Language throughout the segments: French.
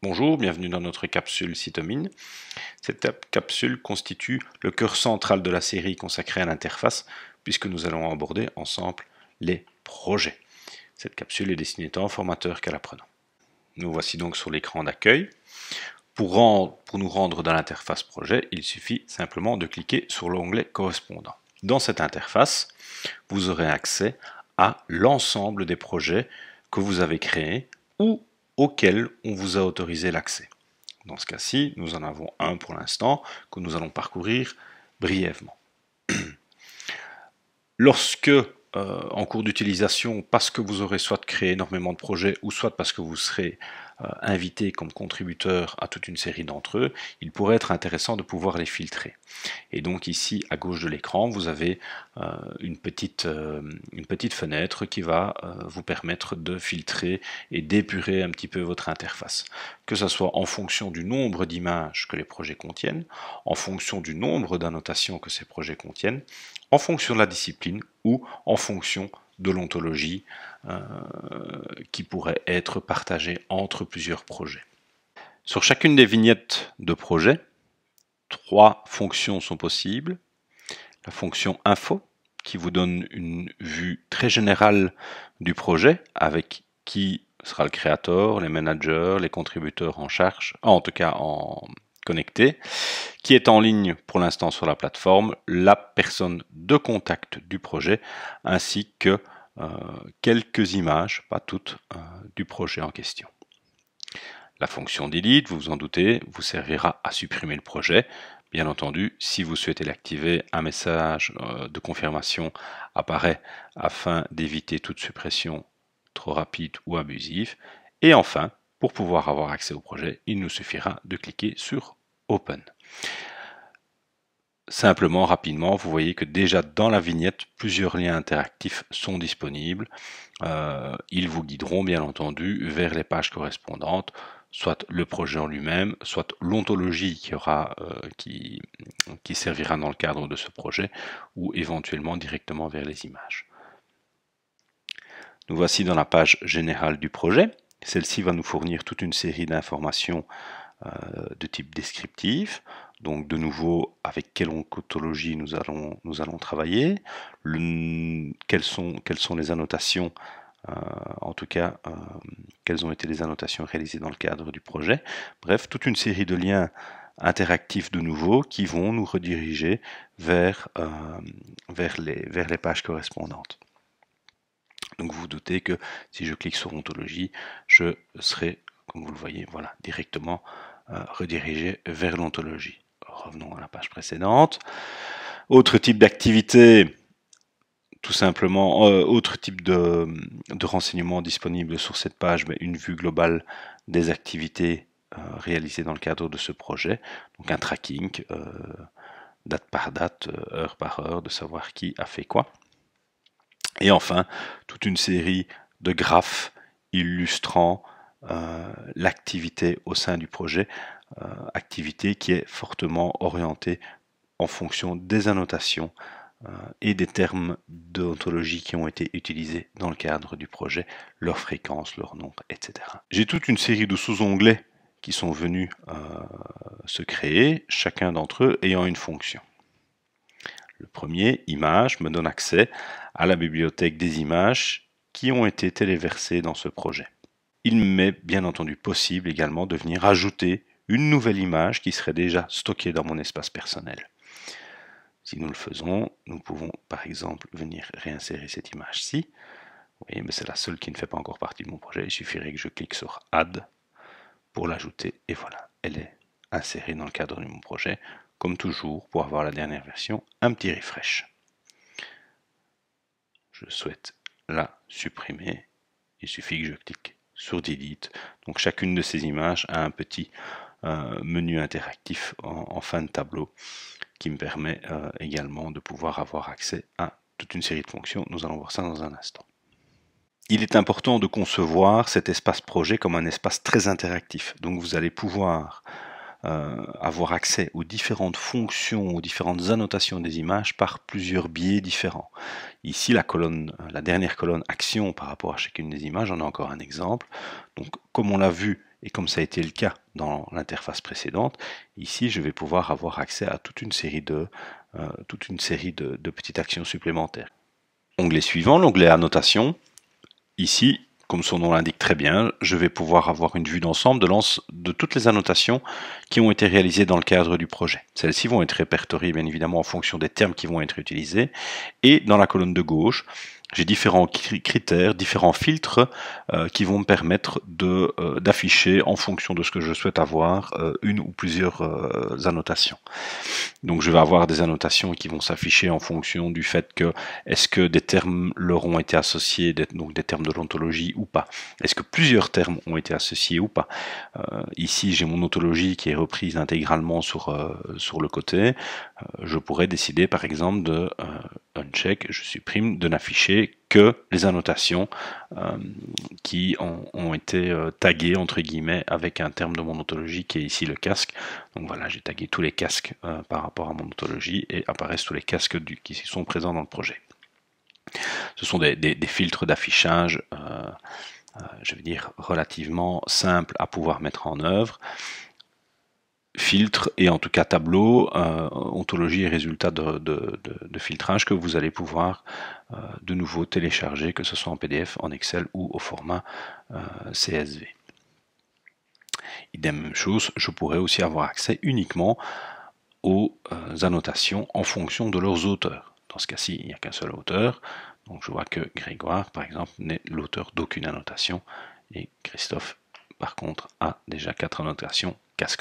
Bonjour, bienvenue dans notre capsule Cytomine. Cette capsule constitue le cœur central de la série consacrée à l'interface, puisque nous allons aborder ensemble les projets. Cette capsule est destinée tant au formateur qu'à l'apprenant. Nous voici donc sur l'écran d'accueil. Pour, pour nous rendre dans l'interface projet, il suffit simplement de cliquer sur l'onglet correspondant. Dans cette interface, vous aurez accès à l'ensemble des projets que vous avez créés ou auxquels on vous a autorisé l'accès. Dans ce cas-ci, nous en avons un pour l'instant que nous allons parcourir brièvement. Lorsque, euh, en cours d'utilisation, parce que vous aurez soit créé énormément de projets ou soit parce que vous serez euh, invités comme contributeurs à toute une série d'entre eux, il pourrait être intéressant de pouvoir les filtrer. Et donc ici à gauche de l'écran, vous avez euh, une, petite, euh, une petite fenêtre qui va vous permettre de filtrer et d'épurer un petit peu votre interface. Que ce soit en fonction du nombre d'images que les projets contiennent, en fonction du nombre d'annotations que ces projets contiennent, en fonction de la discipline ou en fonction de l'ontologie euh, qui pourrait être partagée entre plusieurs projets. Sur chacune des vignettes de projet, trois fonctions sont possibles. La fonction info, qui vous donne une vue très générale du projet avec qui sera le créateur, les managers, les contributeurs en charge, en tout cas en, Connecté, qui est en ligne pour l'instant sur la plateforme, la personne de contact du projet, ainsi que euh, quelques images, pas toutes, euh, du projet en question. La fonction delete, vous vous en doutez, vous servira à supprimer le projet. Bien entendu, si vous souhaitez l'activer, un message euh, de confirmation apparaît afin d'éviter toute suppression trop rapide ou abusive. Et enfin, pour pouvoir avoir accès au projet, il nous suffira de cliquer sur Open. Simplement, rapidement, vous voyez que déjà dans la vignette, plusieurs liens interactifs sont disponibles. Euh, ils vous guideront bien entendu vers les pages correspondantes, soit le projet en lui-même, soit l'ontologie qui, euh, qui, qui servira dans le cadre de ce projet, ou éventuellement directement vers les images. Nous voici dans la page générale du projet. Celle-ci va nous fournir toute une série d'informations euh, de type descriptif. Donc de nouveau, avec quelle ontologie nous allons, nous allons travailler, quelles, sont, les annotations euh, en tout cas, euh, quelles ont été les annotations réalisées dans le cadre du projet. Bref, toute une série de liens interactifs de nouveau qui vont nous rediriger vers, vers, les, vers les pages correspondantes. Donc vous vous doutez que si je clique sur ontologie, je serai, comme vous le voyez, voilà, directement redirigé vers l'ontologie. Revenons à la page précédente. Autre type d'activité, tout simplement, euh, autre type de, renseignements disponibles sur cette page, mais une vue globale des activités euh, réalisées dans le cadre de ce projet. Donc un tracking, euh, date par date, heure par heure, de savoir qui a fait quoi. Et enfin, toute une série de graphes illustrant euh, l'activité au sein du projet, euh, activité qui est fortement orientée en fonction des annotations euh, et des termes d'ontologie qui ont été utilisés dans le cadre du projet, leur fréquence, leur nombre, etc. J'ai toute une série de sous-onglets qui sont venus se créer, chacun d'entre eux ayant une fonction. Le premier, images, me donne accès à la bibliothèque des images qui ont été téléversées dans ce projet. Il m'est bien entendu possible également de venir ajouter une nouvelle image qui serait déjà stockée dans mon espace personnel. Si nous le faisons, nous pouvons par exemple venir réinsérer cette image-ci. Vous voyez, mais c'est la seule qui ne fait pas encore partie de mon projet. Il suffirait que je clique sur Add pour l'ajouter. Et voilà, elle est insérée dans le cadre de mon projet. Comme toujours, pour avoir la dernière version, un petit refresh. Je souhaite la supprimer. Il suffit que je clique sur Delete. Donc chacune de ces images a un petit euh, menu interactif en, fin de tableau qui me permet euh, également de pouvoir avoir accès à toute une série de fonctions. Nous allons voir ça dans un instant. Il est important de concevoir cet espace projet comme un espace très interactif. Donc vous allez pouvoir euh, avoir accès aux différentes fonctions, aux différentes annotations des images par plusieurs biais différents. Ici, la, colonne, euh, la dernière colonne action par rapport à chacune des images, on a encore un exemple. Donc, comme on l'a vu et comme ça a été le cas dans l'interface précédente, ici, je vais pouvoir avoir accès à toute une série de, euh, toute une série de petites actions supplémentaires. Onglet suivant, l'onglet annotation. Ici, comme son nom l'indique très bien, je vais pouvoir avoir une vue d'ensemble de, de toutes les annotations qui ont été réalisées dans le cadre du projet. Celles-ci vont être répertoriées bien évidemment en fonction des termes qui vont être utilisés. Et dans la colonne de gauche, j'ai différents critères, différents filtres euh, qui vont me permettre de euh, d'afficher en fonction de ce que je souhaite avoir euh, une ou plusieurs annotations. Donc je vais avoir des annotations qui vont s'afficher en fonction du fait que est-ce que des termes leur ont été associés, donc des termes de l'ontologie ou pas. Est-ce que plusieurs termes ont été associés ou pas. ici j'ai mon ontologie qui est reprise intégralement sur sur le côté. Euh, je pourrais décider par exemple de euh, un uncheck, je supprime, de n'afficher que les annotations euh, qui ont, été taguées entre guillemets avec un terme de mon ontologie qui est ici le casque. Donc voilà, j'ai tagué tous les casques par rapport à mon ontologie et apparaissent tous les casques qui sont présents dans le projet. Ce sont des, filtres d'affichage, je veux dire, relativement simples à pouvoir mettre en œuvre filtres et en tout cas tableaux, euh, ontologie et résultats de, filtrage que vous allez pouvoir euh, de nouveau télécharger, que ce soit en PDF, en Excel ou au format euh, CSV. Idem chose, je pourrais aussi avoir accès uniquement aux annotations en fonction de leurs auteurs. Dans ce cas-ci, il n'y a qu'un seul auteur. Donc je vois que Grégoire, par exemple, n'est l'auteur d'aucune annotation et Christophe, par contre, a déjà quatre annotations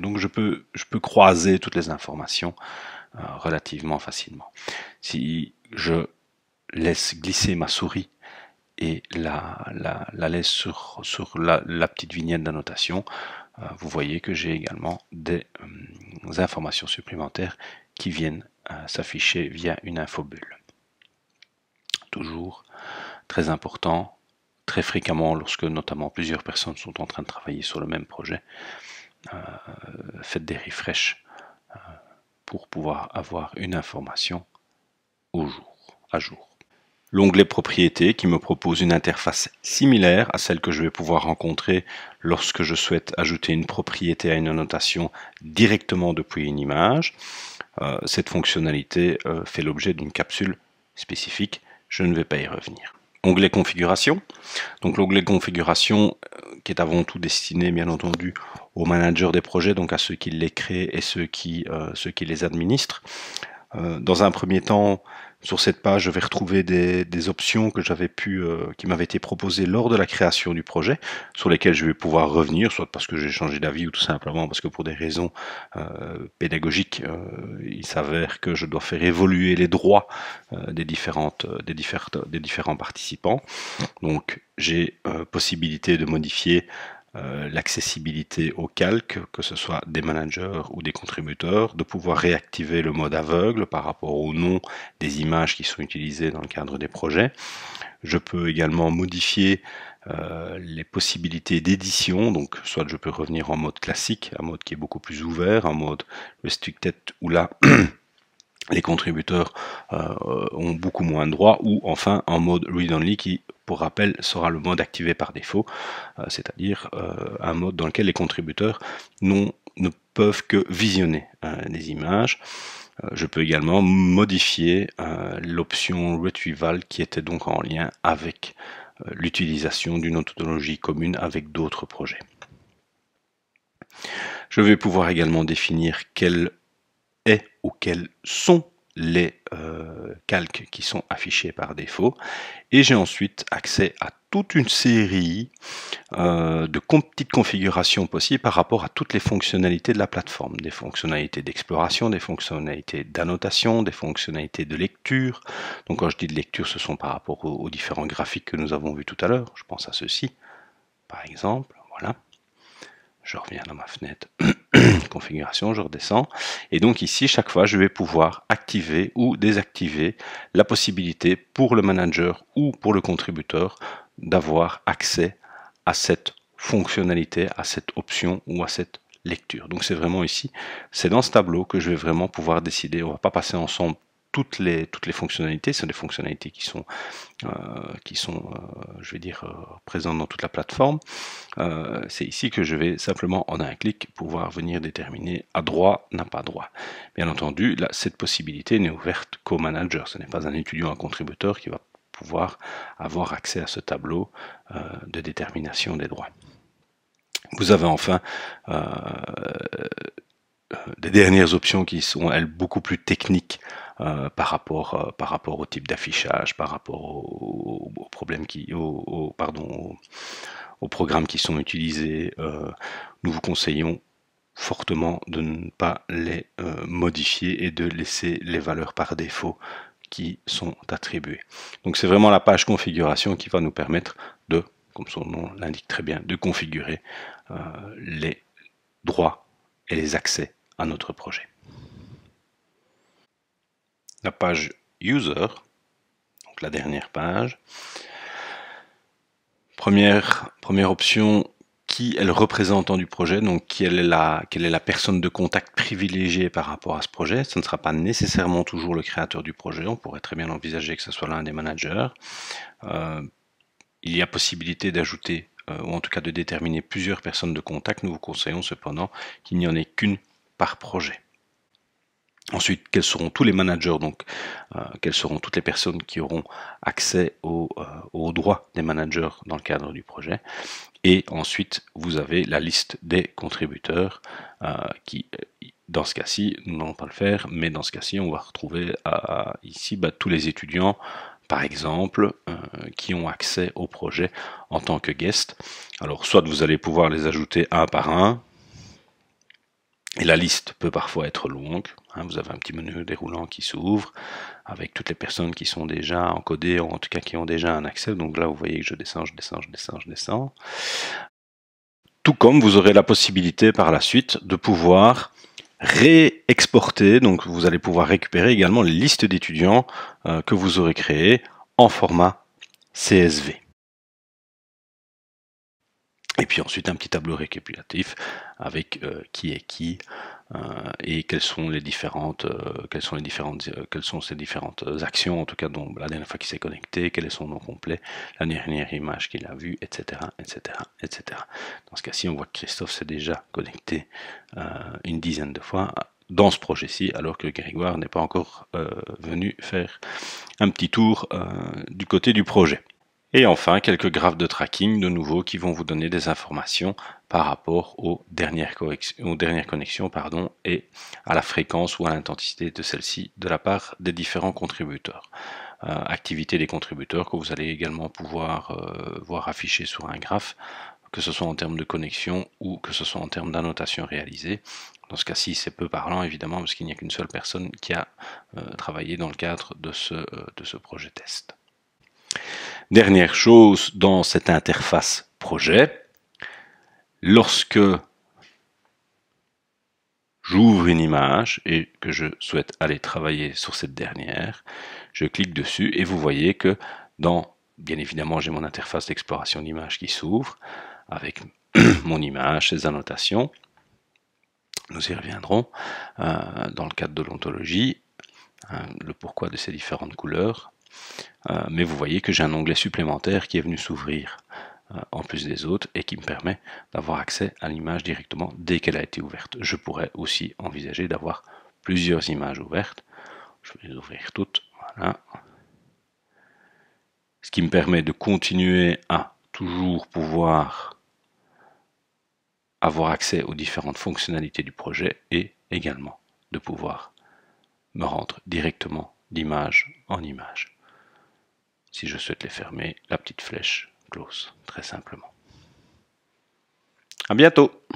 donc je peux, je peux croiser toutes les informations euh, relativement facilement. Si je laisse glisser ma souris et la, laisse sur, la, petite vignette d'annotation, euh, vous voyez que j'ai également des hum, informations supplémentaires qui viennent euh, s'afficher via une infobulle. Toujours très important, très fréquemment lorsque notamment plusieurs personnes sont en train de travailler sur le même projet, euh, faites des refreshs euh, pour pouvoir avoir une information au jour, à jour. L'onglet propriété qui me propose une interface similaire à celle que je vais pouvoir rencontrer lorsque je souhaite ajouter une propriété à une annotation directement depuis une image. Euh, cette fonctionnalité fait l'objet d'une capsule spécifique, je ne vais pas y revenir. Onglet configuration. Donc l'onglet configuration qui est avant tout destiné bien entendu aux managers des projets, donc à ceux qui les créent et ceux qui, euh, qui les administrent. Euh, dans un premier temps, sur cette page, je vais retrouver des, options que j'avais pu, euh, qui m'avaient été proposées lors de la création du projet, sur lesquelles je vais pouvoir revenir, soit parce que j'ai changé d'avis ou tout simplement parce que pour des raisons pédagogiques, il s'avère que je dois faire évoluer les droits des différentes, des différentes, des différents participants. Donc, j'ai possibilité de modifier euh, l'accessibilité au calque, que ce soit des managers ou des contributeurs, de pouvoir réactiver le mode aveugle par rapport au nom des images qui sont utilisées dans le cadre des projets. Je peux également modifier euh, les possibilités d'édition, donc soit je peux revenir en mode classique, un mode qui est beaucoup plus ouvert, un mode Restricted » ou « là les contributeurs euh, ont beaucoup moins de droits, ou enfin un mode read-only qui, pour rappel, sera le mode activé par défaut, euh, c'est-à-dire euh, un mode dans lequel les contributeurs ne peuvent que visionner des images. Je peux également modifier l'option retrieval qui était donc en lien avec l'utilisation d'une ontologie commune avec d'autres projets. Je vais pouvoir également définir quel quels sont les euh, calques qui sont affichés par défaut. Et j'ai ensuite accès à toute une série euh, de petites configurations possibles par rapport à toutes les fonctionnalités de la plateforme. Des fonctionnalités d'exploration, des fonctionnalités d'annotation, des fonctionnalités de lecture. Donc quand je dis de lecture, ce sont par rapport aux, différents graphiques que nous avons vus tout à l'heure. Je pense à ceci, par exemple. Voilà. Je reviens dans ma fenêtre. configuration, je redescends. Et donc ici, chaque fois, je vais pouvoir activer ou désactiver la possibilité pour le manager ou pour le contributeur d'avoir accès à cette fonctionnalité, à cette option ou à cette lecture. Donc c'est vraiment ici, c'est dans ce tableau que je vais vraiment pouvoir décider. On va pas passer ensemble toutes les, toutes les fonctionnalités, ce sont des fonctionnalités qui sont, euh, qui sont euh, je vais dire, euh, présentes dans toute la plateforme. c'est ici que je vais simplement, en un clic, pouvoir venir déterminer à droit, n'a pas droit. Bien entendu, cette possibilité n'est ouverte qu'au manager. Ce n'est pas un étudiant, un contributeur qui va pouvoir avoir accès à ce tableau de détermination des droits. Vous avez enfin des dernières options qui sont, elles, beaucoup plus techniques euh, par, rapport, euh, par rapport au type d'affichage, par rapport aux, qui, pardon, aux, programmes qui sont utilisés. Euh, nous vous conseillons fortement de ne pas les modifier et de laisser les valeurs par défaut qui sont attribuées. Donc c'est vraiment la page configuration qui va nous permettre de, comme son nom l'indique très bien, de configurer les droits et les accès à notre projet la page User, donc la dernière page. Première, première option, qui est le représentant du projet, donc est quelle est la personne de contact privilégiée par rapport à ce projet. Ce ne sera pas nécessairement toujours le créateur du projet, on pourrait très bien envisager que ce soit l'un des managers. Euh, il y a possibilité d'ajouter, euh, ou en tout cas de déterminer plusieurs personnes de contact. Nous vous conseillons cependant qu'il n'y en ait qu'une par projet. Ensuite, quels seront tous les managers, donc euh, quelles seront toutes les personnes qui auront accès aux euh, droits des managers dans le cadre du projet. Et ensuite, vous avez la liste des contributeurs euh, qui, dans ce cas-ci, nous n'allons pas le faire, mais dans ce cas-ci, on va retrouver ici bah, tous les étudiants, par exemple, qui ont accès au projet en tant que guest. Alors, soit vous allez pouvoir les ajouter un par un, et la liste peut parfois être longue. Hein. vous avez un petit menu déroulant qui s'ouvre avec toutes les personnes qui sont déjà encodées, ou en tout cas qui ont déjà un accès. Donc là, vous voyez que je descends, je descends, je descends, je descends. Tout comme vous aurez la possibilité par la suite de pouvoir réexporter. Donc vous allez pouvoir récupérer également les listes d'étudiants euh, que vous aurez créées en format CSV. Et puis ensuite un petit tableau récapitulatif avec euh, qui est qui euh, et quelles sont les différentes, euh, quelles sont les différentes, quelles sont ces différentes actions en tout cas dont la dernière fois qu'il s'est connecté, quel est son nom complet, la dernière image qu'il a vue, etc., etc., etc. Dans ce cas-ci, on voit que Christophe s'est déjà connecté une dizaine de fois dans ce projet-ci, alors que Grégoire n'est pas encore venu faire un petit tour du côté du projet. Et enfin, quelques graphes de tracking de nouveau qui vont vous donner des informations par rapport aux dernières, connexions pardon, et à la fréquence ou à l'intensité de celle-ci de la part des différents contributeurs. Euh, activité des contributeurs que vous allez également pouvoir euh, voir affichée sur un graphe, que ce soit en termes de connexion ou que ce soit en termes d'annotation réalisée. Dans ce cas-ci, c'est peu parlant évidemment parce qu'il n'y a qu'une seule personne qui a euh, travaillé dans le cadre de ce projet test. Dernière chose dans cette interface projet, lorsque j'ouvre une image et que je souhaite aller travailler sur cette dernière, je clique dessus et vous voyez que dans, bien évidemment, j'ai mon interface d'exploration d'image qui s'ouvre avec mon image, ses annotations. Nous y reviendrons euh, dans le cadre de l'ontologie, hein, le pourquoi de ces différentes couleurs. Euh, mais vous voyez que j'ai un onglet supplémentaire qui est venu s'ouvrir euh, en plus des autres et qui me permet d'avoir accès à l'image directement dès qu'elle a été ouverte. Je pourrais aussi envisager d'avoir plusieurs images ouvertes. Je vais les ouvrir toutes. Voilà. Ce qui me permet de continuer à toujours pouvoir avoir accès aux différentes fonctionnalités du projet et également de pouvoir me rendre directement d'image en image. Si je souhaite les fermer, la petite flèche close, très simplement. À bientôt